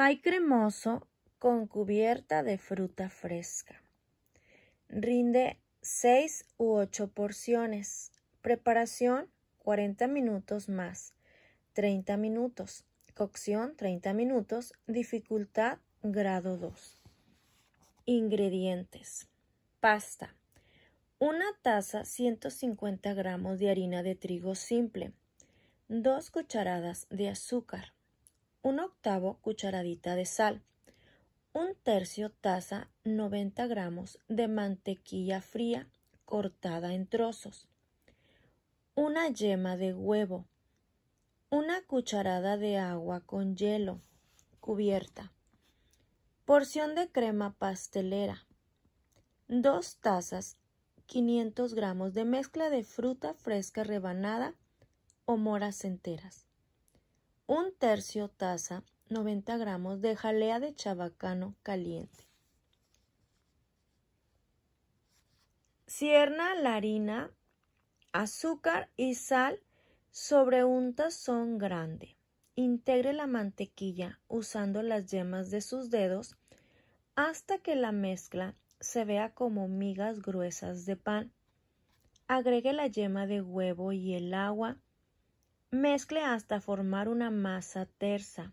Pay cremoso con cubierta de fruta fresca. Rinde 6 u 8 porciones. Preparación 40 minutos más. 30 minutos. Cocción 30 minutos. Dificultad grado 2. Ingredientes. Pasta. Una taza 150 gramos de harina de trigo simple. 2 cucharadas de azúcar un octavo cucharadita de sal, un tercio taza 90 gramos de mantequilla fría cortada en trozos, una yema de huevo, una cucharada de agua con hielo, cubierta, porción de crema pastelera, dos tazas 500 gramos de mezcla de fruta fresca rebanada o moras enteras un tercio taza 90 gramos de jalea de chabacano caliente. Cierna la harina, azúcar y sal sobre un tazón grande. Integre la mantequilla usando las yemas de sus dedos hasta que la mezcla se vea como migas gruesas de pan. Agregue la yema de huevo y el agua Mezcle hasta formar una masa tersa.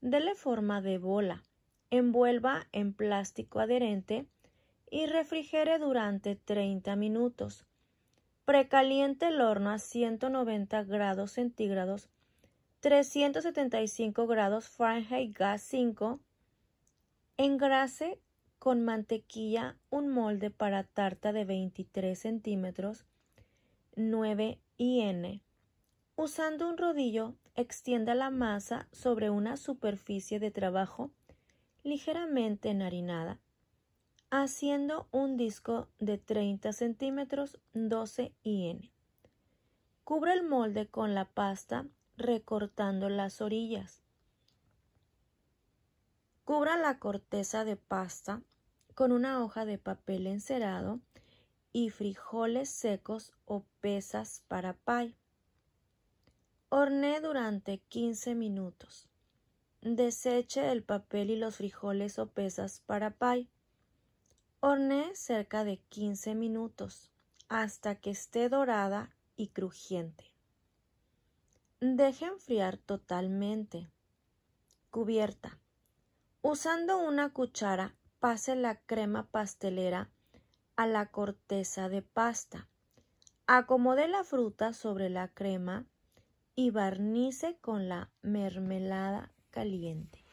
Dele forma de bola. Envuelva en plástico adherente y refrigere durante 30 minutos. Precaliente el horno a 190 grados centígrados, 375 grados Fahrenheit gas 5. Engrase con mantequilla un molde para tarta de 23 centímetros, 9 IN. Usando un rodillo, extienda la masa sobre una superficie de trabajo ligeramente enharinada, haciendo un disco de 30 centímetros 12 n. Cubra el molde con la pasta recortando las orillas. Cubra la corteza de pasta con una hoja de papel encerado y frijoles secos o pesas para pay. Horné durante 15 minutos. Deseche el papel y los frijoles o pesas para pay. Horné cerca de 15 minutos hasta que esté dorada y crujiente. Deje enfriar totalmente. Cubierta. Usando una cuchara, pase la crema pastelera a la corteza de pasta. Acomode la fruta sobre la crema y barnice con la mermelada caliente.